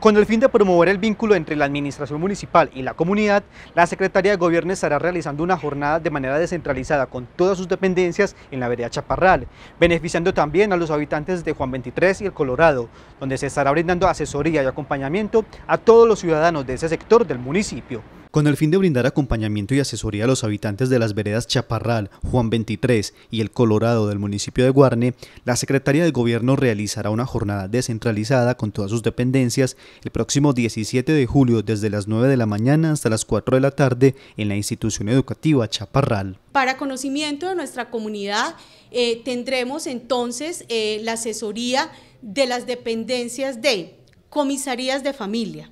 Con el fin de promover el vínculo entre la administración municipal y la comunidad, la Secretaría de Gobierno estará realizando una jornada de manera descentralizada con todas sus dependencias en la vereda Chaparral, beneficiando también a los habitantes de Juan 23 y El Colorado, donde se estará brindando asesoría y acompañamiento a todos los ciudadanos de ese sector del municipio con el fin de brindar acompañamiento y asesoría a los habitantes de las veredas Chaparral, Juan 23 y El Colorado del municipio de Guarne, la Secretaría de Gobierno realizará una jornada descentralizada con todas sus dependencias el próximo 17 de julio desde las 9 de la mañana hasta las 4 de la tarde en la institución educativa Chaparral. Para conocimiento de nuestra comunidad eh, tendremos entonces eh, la asesoría de las dependencias de comisarías de familia,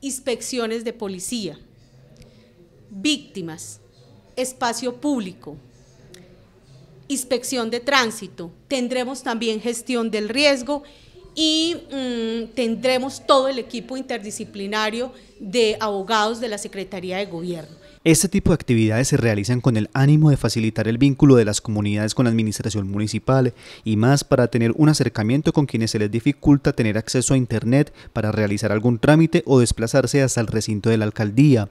inspecciones de policía, víctimas, espacio público, inspección de tránsito, tendremos también gestión del riesgo y mm, tendremos todo el equipo interdisciplinario de abogados de la Secretaría de Gobierno. Este tipo de actividades se realizan con el ánimo de facilitar el vínculo de las comunidades con la administración municipal y más para tener un acercamiento con quienes se les dificulta tener acceso a Internet para realizar algún trámite o desplazarse hasta el recinto de la alcaldía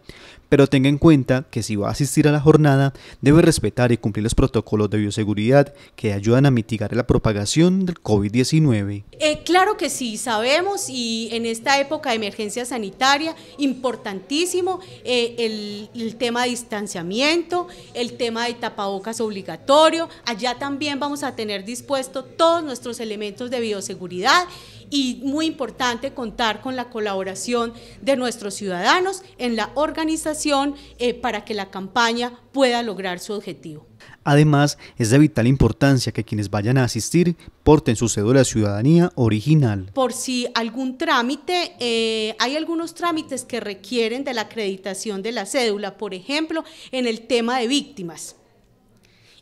pero tenga en cuenta que si va a asistir a la jornada, debe respetar y cumplir los protocolos de bioseguridad que ayudan a mitigar la propagación del COVID-19. Eh, claro que sí, sabemos y en esta época de emergencia sanitaria, importantísimo eh, el, tema de distanciamiento, el tema de tapabocas obligatorio, allá también vamos a tener dispuesto todos nuestros elementos de bioseguridad y muy importante contar con la colaboración de nuestros ciudadanos en la organización eh, para que la campaña pueda lograr su objetivo. Además, es de vital importancia que quienes vayan a asistir porten su cédula de ciudadanía original. Por si algún trámite, eh, hay algunos trámites que requieren de la acreditación de la cédula, por ejemplo, en el tema de víctimas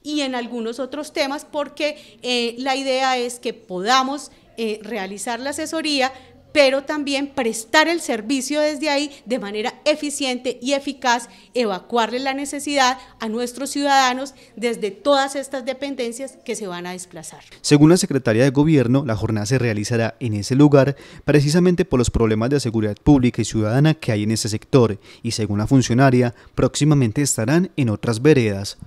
y en algunos otros temas, porque eh, la idea es que podamos eh, realizar la asesoría, pero también prestar el servicio desde ahí de manera eficiente y eficaz, evacuarle la necesidad a nuestros ciudadanos desde todas estas dependencias que se van a desplazar. Según la Secretaría de Gobierno, la jornada se realizará en ese lugar precisamente por los problemas de seguridad pública y ciudadana que hay en ese sector y según la funcionaria, próximamente estarán en otras veredas.